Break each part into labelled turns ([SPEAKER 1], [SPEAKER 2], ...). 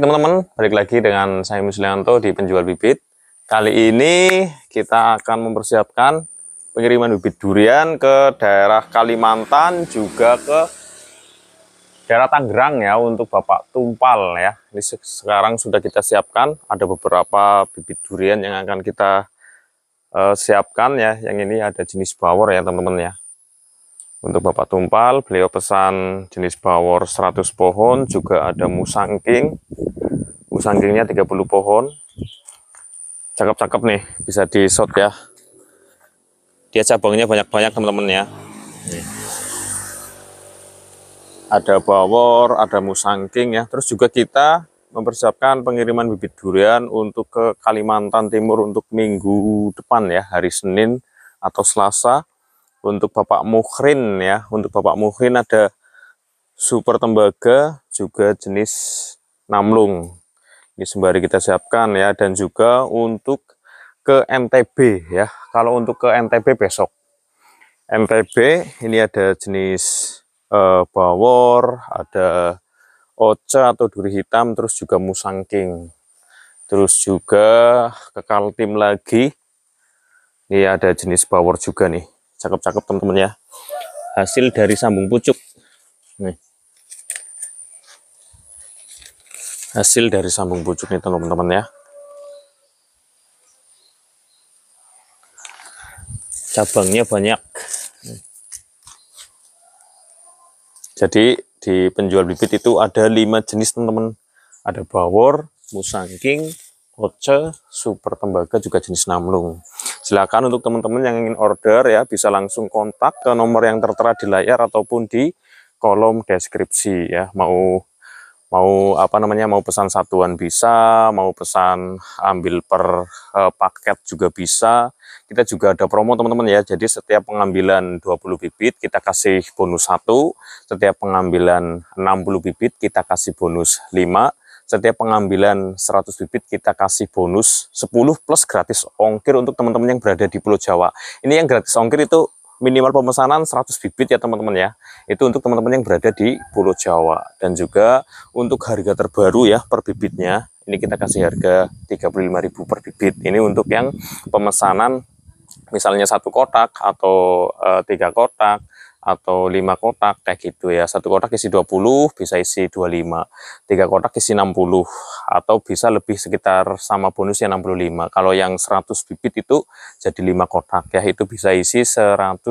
[SPEAKER 1] Baik teman-teman, balik lagi dengan saya Muslianto di Penjual Bibit. Kali ini kita akan mempersiapkan pengiriman bibit durian ke daerah Kalimantan juga ke daerah Tangerang ya untuk Bapak Tumpal ya. Ini sekarang sudah kita siapkan ada beberapa bibit durian yang akan kita uh, siapkan ya. Yang ini ada jenis bawor ya teman-teman ya. Untuk Bapak Tumpal, beliau pesan jenis bawor 100 pohon, juga ada musangking. Musangkingnya 30 pohon. Cakep-cakep nih, bisa di shot ya. Dia cabangnya banyak-banyak teman-teman ya. Ada bawor, ada musangking ya. Terus juga kita mempersiapkan pengiriman bibit durian untuk ke Kalimantan Timur untuk minggu depan ya, hari Senin atau Selasa untuk Bapak Muhrin ya untuk Bapak Muhrin ada super tembaga juga jenis namlung ini sembari kita siapkan ya dan juga untuk ke MTB ya kalau untuk ke MTB besok MTB ini ada jenis eh, bawor ada oca atau duri hitam terus juga musangking terus juga ke Kaltim lagi ini ada jenis bawor juga nih cakep-cakep teman-teman ya hasil dari sambung pucuk nih hasil dari sambung pucuk nih teman-teman ya cabangnya banyak jadi di penjual bibit itu ada lima jenis teman-teman ada bawor, musangking, oce, super tembaga juga jenis namlung Silakan untuk teman-teman yang ingin order ya bisa langsung kontak ke nomor yang tertera di layar ataupun di kolom deskripsi ya. Mau mau apa namanya mau pesan satuan bisa, mau pesan ambil per eh, paket juga bisa. Kita juga ada promo teman-teman ya. Jadi setiap pengambilan 20 bibit kita kasih bonus satu setiap pengambilan 60 bibit kita kasih bonus 5 setiap pengambilan 100 bibit kita kasih bonus 10 plus gratis ongkir untuk teman-teman yang berada di Pulau Jawa. Ini yang gratis ongkir itu minimal pemesanan 100 bibit ya teman-teman ya. Itu untuk teman-teman yang berada di Pulau Jawa dan juga untuk harga terbaru ya per bibitnya. Ini kita kasih harga 35.000 per bibit. Ini untuk yang pemesanan misalnya satu kotak atau e, tiga kotak atau 5 kotak kayak gitu ya. Satu kotak isi 20, bisa isi 25. Tiga kotak isi 60 atau bisa lebih sekitar sama bonusnya 65. Kalau yang 100 bibit itu jadi 5 kotak ya. Itu bisa isi 110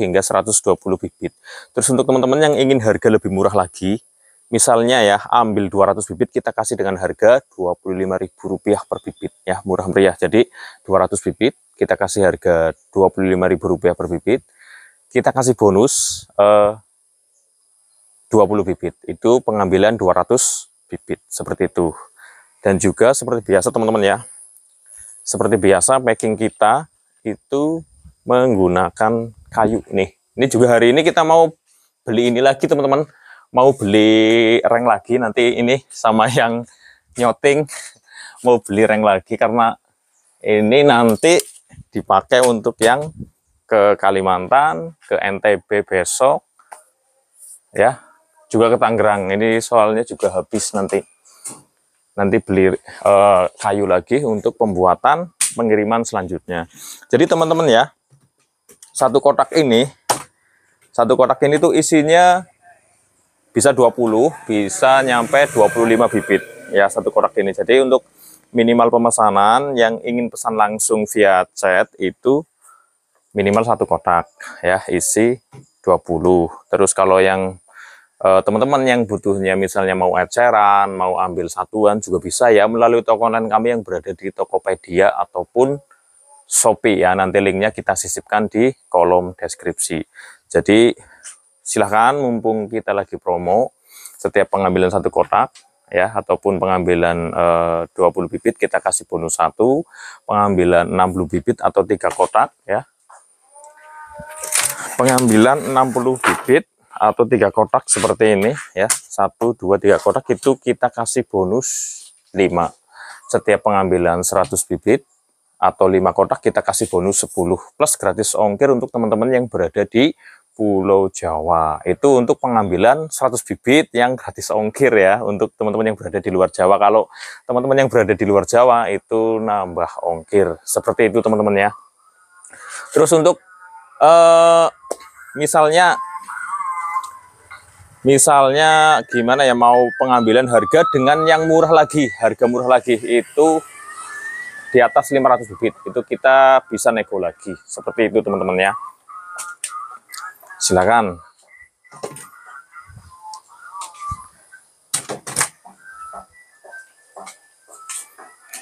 [SPEAKER 1] hingga 120 bibit. Terus untuk teman-teman yang ingin harga lebih murah lagi, Misalnya ya, ambil 200 bibit kita kasih dengan harga Rp25.000 per bibit ya, murah meriah. Jadi 200 bibit kita kasih harga Rp25.000 per bibit kita kasih bonus eh, 20 bibit. Itu pengambilan 200 bibit seperti itu. Dan juga seperti biasa teman-teman ya. Seperti biasa packing kita itu menggunakan kayu nih. Ini juga hari ini kita mau beli ini lagi teman-teman. Mau beli reng lagi nanti ini sama yang nyoting mau beli reng lagi karena ini nanti dipakai untuk yang ke Kalimantan, ke NTB besok, ya, juga ke Tangerang. Ini soalnya juga habis nanti. Nanti beli e, kayu lagi untuk pembuatan pengiriman selanjutnya. Jadi teman-teman ya, satu kotak ini, satu kotak ini tuh isinya bisa 20, bisa nyampe 25 bibit ya satu kotak ini. Jadi untuk minimal pemesanan yang ingin pesan langsung via chat itu minimal satu kotak ya isi 20 terus kalau yang eh, teman-teman yang butuhnya misalnya mau eceran mau ambil satuan juga bisa ya melalui toko online kami yang berada di Tokopedia ataupun Shopee ya nanti linknya kita sisipkan di kolom deskripsi jadi silahkan mumpung kita lagi promo setiap pengambilan satu kotak ya ataupun pengambilan e, eh, 20 bibit kita kasih bonus satu pengambilan 60 bibit atau tiga kotak ya pengambilan 60 bibit atau tiga kotak seperti ini ya satu dua tiga kotak itu kita kasih bonus 5 setiap pengambilan 100 bibit atau lima kotak kita kasih bonus 10 plus gratis ongkir untuk teman-teman yang berada di Pulau Jawa itu untuk pengambilan 100 bibit yang gratis ongkir ya untuk teman-teman yang berada di luar Jawa kalau teman-teman yang berada di luar Jawa itu nambah ongkir seperti itu teman-teman ya terus untuk uh, misalnya misalnya gimana ya mau pengambilan harga dengan yang murah lagi harga murah lagi itu di atas 500 bibit itu kita bisa nego lagi seperti itu teman-teman ya silakan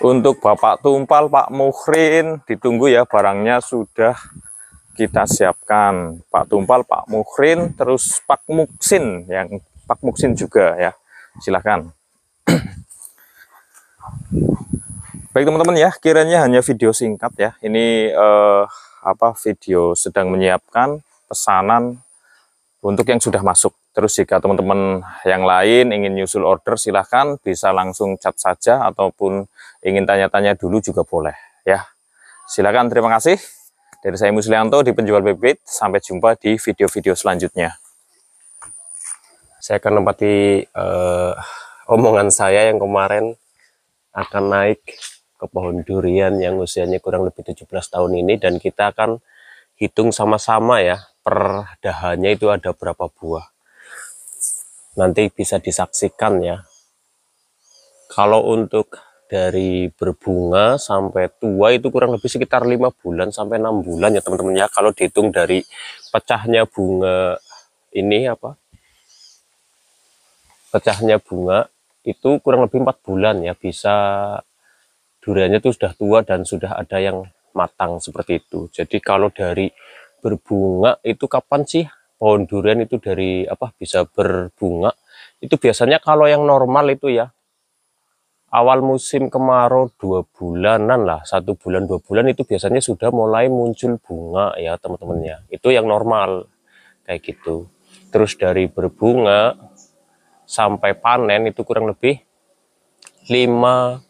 [SPEAKER 1] untuk Bapak Tumpal Pak Mukhrin ditunggu ya barangnya sudah kita siapkan Pak Tumpal, Pak Mukhrin, terus Pak Muksin yang Pak Muksin juga ya. Silahkan. Baik teman-teman ya, kiranya hanya video singkat ya. Ini eh, apa video sedang menyiapkan pesanan untuk yang sudah masuk. Terus jika teman-teman yang lain ingin nyusul order silahkan bisa langsung chat saja ataupun ingin tanya-tanya dulu juga boleh ya. Silakan terima kasih. Dari saya Muslianto di Penjual bebek. sampai jumpa di video-video selanjutnya. Saya akan menempati uh, eh, omongan saya yang kemarin akan naik ke pohon durian yang usianya kurang lebih 17 tahun ini dan kita akan hitung sama-sama ya per dahannya itu ada berapa buah. Nanti bisa disaksikan ya. Kalau untuk dari berbunga sampai tua itu kurang lebih sekitar lima bulan sampai enam bulan ya teman-teman ya kalau dihitung dari pecahnya bunga ini apa pecahnya bunga itu kurang lebih empat bulan ya bisa duriannya itu sudah tua dan sudah ada yang matang seperti itu jadi kalau dari berbunga itu kapan sih pohon durian itu dari apa bisa berbunga itu biasanya kalau yang normal itu ya awal musim kemarau dua bulanan lah satu bulan dua bulan itu biasanya sudah mulai muncul bunga ya teman teman ya itu yang normal kayak gitu terus dari berbunga sampai panen itu kurang lebih lima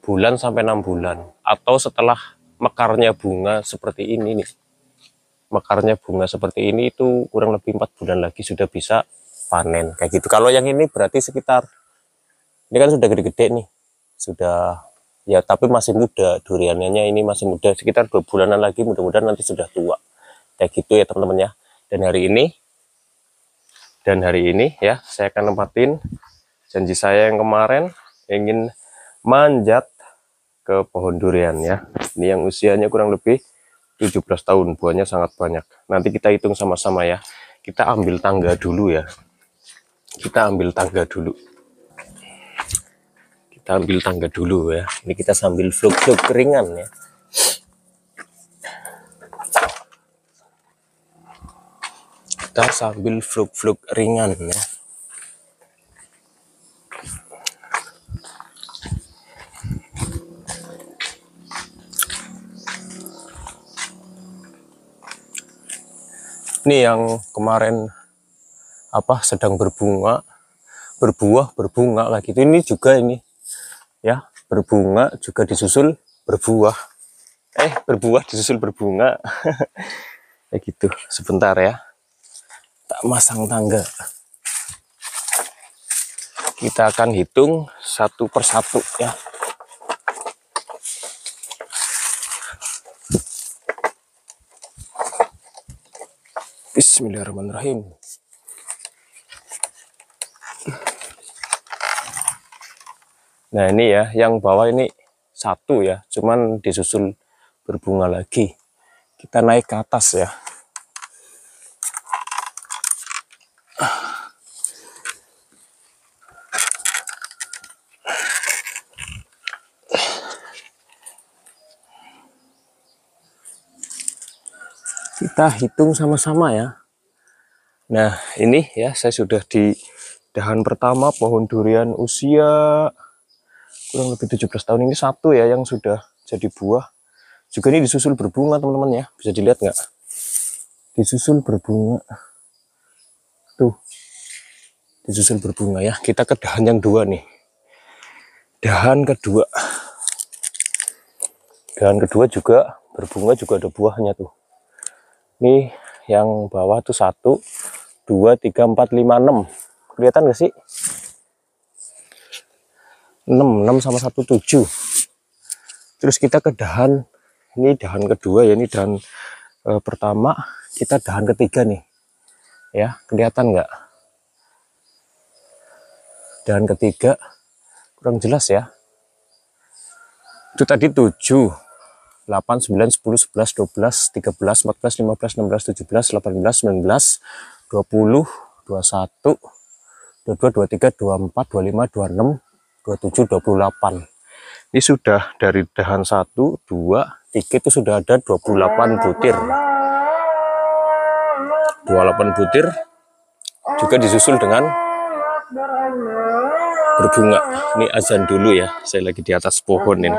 [SPEAKER 1] bulan sampai enam bulan atau setelah mekarnya bunga seperti ini nih mekarnya bunga seperti ini itu kurang lebih empat bulan lagi sudah bisa panen kayak gitu kalau yang ini berarti sekitar ini kan sudah gede-gede nih sudah ya tapi masih muda duriannya ini masih muda sekitar dua bulanan lagi mudah-mudahan nanti sudah tua kayak gitu ya teman-teman ya dan hari ini dan hari ini ya saya akan nempatin janji saya yang kemarin ingin manjat ke pohon durian ya ini yang usianya kurang lebih 17 tahun buahnya sangat banyak nanti kita hitung sama-sama ya kita ambil tangga dulu ya kita ambil tangga dulu kita ambil tangga dulu ya ini kita sambil vlog-vlog ringan ya kita sambil vlog-vlog ringan ya ini yang kemarin apa sedang berbunga berbuah berbunga lagi itu ini juga ini berbunga juga disusul berbuah eh berbuah disusul berbunga kayak gitu sebentar ya tak masang tangga kita akan hitung satu persatu ya Bismillahirrahmanirrahim Nah ini ya, yang bawah ini satu ya, cuman disusul berbunga lagi. Kita naik ke atas ya. Kita hitung sama-sama ya. Nah ini ya, saya sudah di dahan pertama pohon durian usia kurang lebih 17 tahun ini satu ya yang sudah jadi buah juga ini disusul berbunga teman-teman ya bisa dilihat nggak disusul berbunga tuh disusul berbunga ya kita ke dahan yang dua nih dahan kedua dahan kedua juga berbunga juga ada buahnya tuh ini yang bawah tuh satu dua tiga empat lima enam kelihatan gak sih 6 6 sama 1 7 terus kita ke dahan ini dahan kedua ya ini dahan e, pertama kita dahan ketiga nih ya kelihatan nggak dahan ketiga kurang jelas ya itu tadi 7 8 9 10 11 12 13 14 15 16 17 18 19 20 21, 22, 23, 24, 25, 26, 27, 28. Ini sudah dari dahan 1, 2, 3 itu sudah ada 28 butir. 28 butir juga disusul dengan berbunga. Ini azan dulu ya. Saya lagi di atas pohon ini.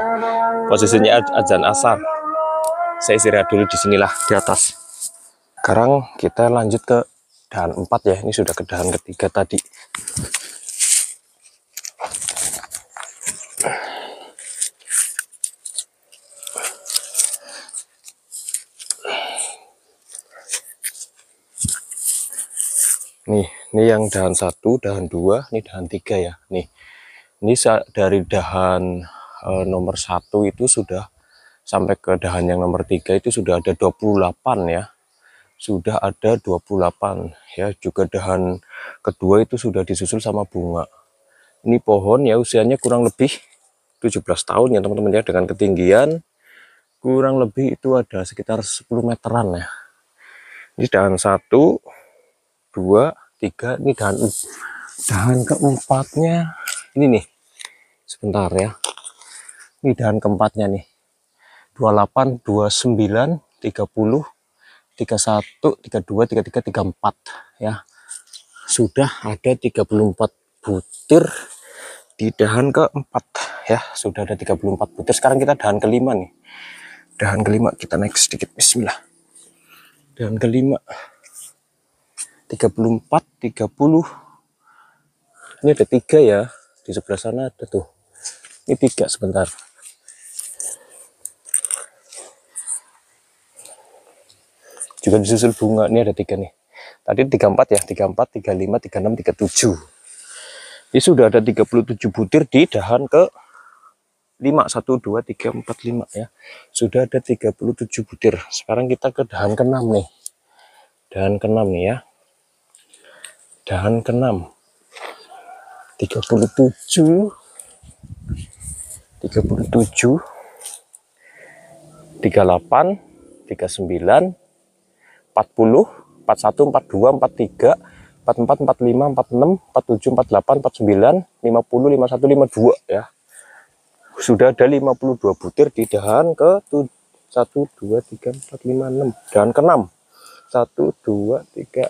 [SPEAKER 1] Posisinya azan asar. Saya istirahat dulu di sinilah di atas. Sekarang kita lanjut ke dahan 4 ya. Ini sudah ke dahan ketiga tadi. nih ini yang dahan satu dahan dua ini dahan tiga ya nih ini dari dahan e, nomor satu itu sudah sampai ke dahan yang nomor tiga itu sudah ada 28 ya sudah ada 28 ya juga dahan kedua itu sudah disusul sama bunga ini pohon ya usianya kurang lebih 17 tahun ya teman-teman ya dengan ketinggian kurang lebih itu ada sekitar 10 meteran ya ini dahan satu dua ketiga ini dan dan keempatnya ini nih sebentar ya ini dan keempatnya nih 28 29 30 31 32 33 34 ya sudah ada 34 butir di dahan keempat ya sudah ada 34 butir sekarang kita dahan kelima nih dahan kelima kita naik sedikit bismillah dahan kelima 34 30 ini ada tiga ya di sebelah sana ada tuh ini tiga sebentar juga disusul bunga ini ada tiga nih tadi 34 ya 34 35 36 37 ini sudah ada 37 butir di dahan ke 5 1 2 3 4 5 ya sudah ada 37 butir sekarang kita ke dahan ke-6 nih dahan ke-6 nih ya dan keenam 37 37 38 39 40 41 42 43 44, 45, 46, 47, 48, 49, 50, 51, 52 ya. Sudah ada 52 butir di dahan ke 1, 2, 3, 4, 5, 6. dan ke 6. 1, 2, 3,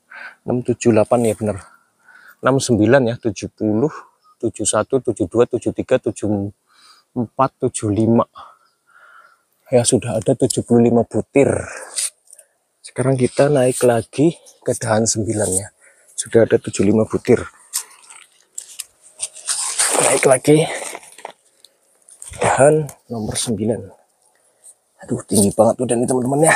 [SPEAKER 1] 678 ya benar 69 ya 70 71 72 73 74 75 ya sudah ada 75 butir sekarang kita naik lagi ke dahan 9 ya sudah ada 75 butir naik lagi dahan nomor 9 aduh tinggi banget udah nih teman-teman ya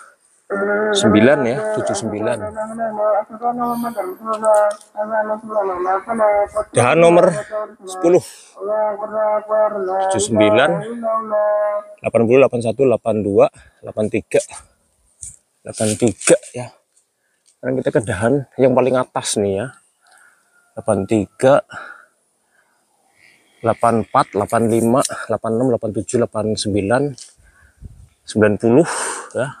[SPEAKER 1] sembilan ya tujuh sembilan dan nomor sepuluh tujuh sembilan delapan puluh delapan satu delapan dua delapan tiga delapan tiga ya sekarang kita ke dahan yang paling atas nih ya delapan tiga delapan empat delapan lima delapan enam delapan tujuh delapan sembilan sembilan puluh ya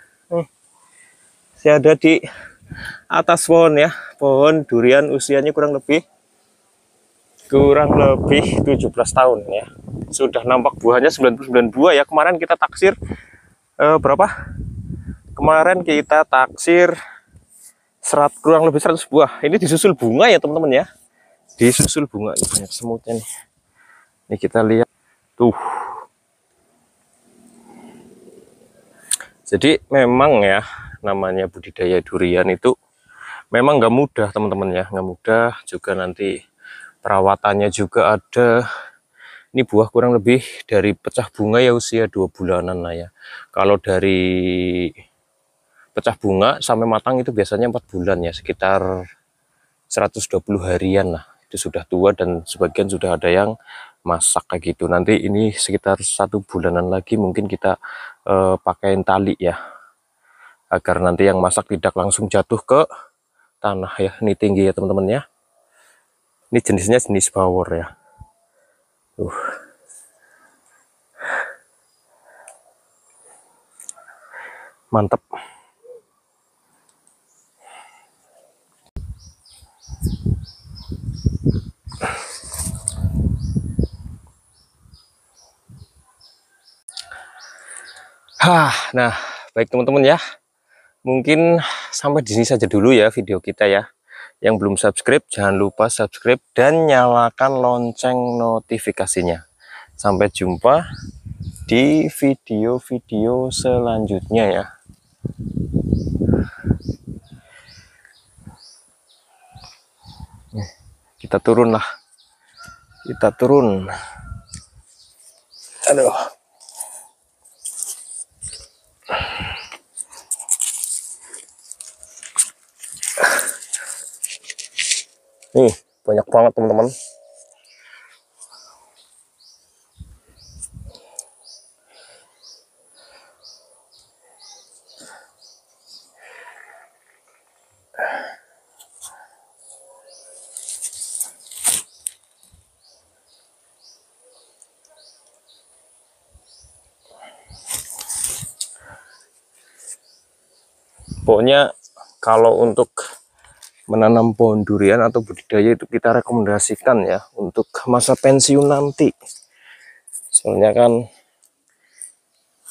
[SPEAKER 1] saya ada di atas pohon ya pohon durian usianya kurang lebih kurang lebih 17 tahun ya sudah nampak buahnya 99 buah ya kemarin kita taksir eh, berapa kemarin kita taksir serat kurang lebih 100 buah ini disusul bunga ya teman-teman ya disusul bunga ini banyak semutnya nih ini kita lihat tuh jadi memang ya namanya budidaya durian itu memang nggak mudah teman-teman ya nggak mudah juga nanti perawatannya juga ada ini buah kurang lebih dari pecah bunga ya usia dua bulanan lah ya kalau dari pecah bunga sampai matang itu biasanya empat bulan ya sekitar 120 harian lah itu sudah tua dan sebagian sudah ada yang masak kayak gitu nanti ini sekitar satu bulanan lagi mungkin kita uh, eh, pakaiin tali ya agar nanti yang masak tidak langsung jatuh ke tanah ya ini tinggi ya teman-teman ya ini jenisnya jenis power ya tuh mantap Hah, nah baik teman-teman ya mungkin sampai di sini saja dulu ya video kita ya yang belum subscribe jangan lupa subscribe dan nyalakan lonceng notifikasinya sampai jumpa di video-video selanjutnya ya kita turun lah kita turun aduh Nih, banyak banget teman-teman. pokoknya kalau untuk menanam pohon durian atau budidaya itu kita rekomendasikan ya untuk masa pensiun nanti soalnya kan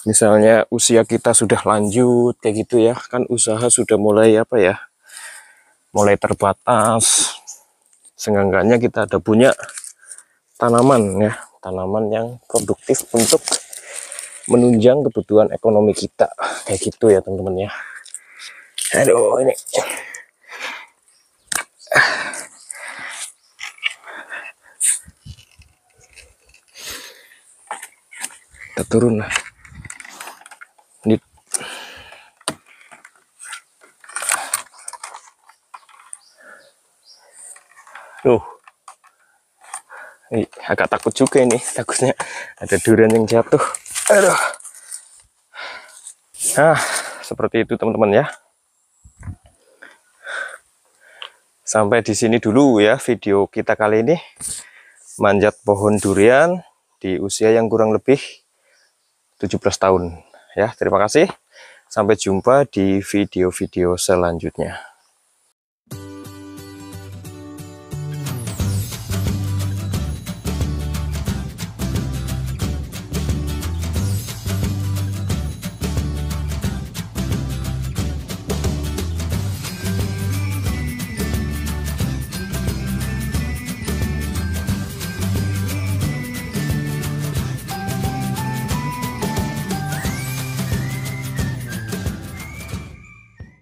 [SPEAKER 1] misalnya usia kita sudah lanjut kayak gitu ya kan usaha sudah mulai apa ya mulai terbatas seenggaknya kita ada punya tanaman ya tanaman yang produktif untuk menunjang kebutuhan ekonomi kita kayak gitu ya teman-teman ya aduh ini turun lah Tuh. Loh. Ih, agak takut juga ini takutnya ada durian yang jatuh aduh nah seperti itu teman-teman ya sampai di sini dulu ya video kita kali ini manjat pohon durian di usia yang kurang lebih 17 tahun. Ya, terima kasih. Sampai jumpa di video-video selanjutnya.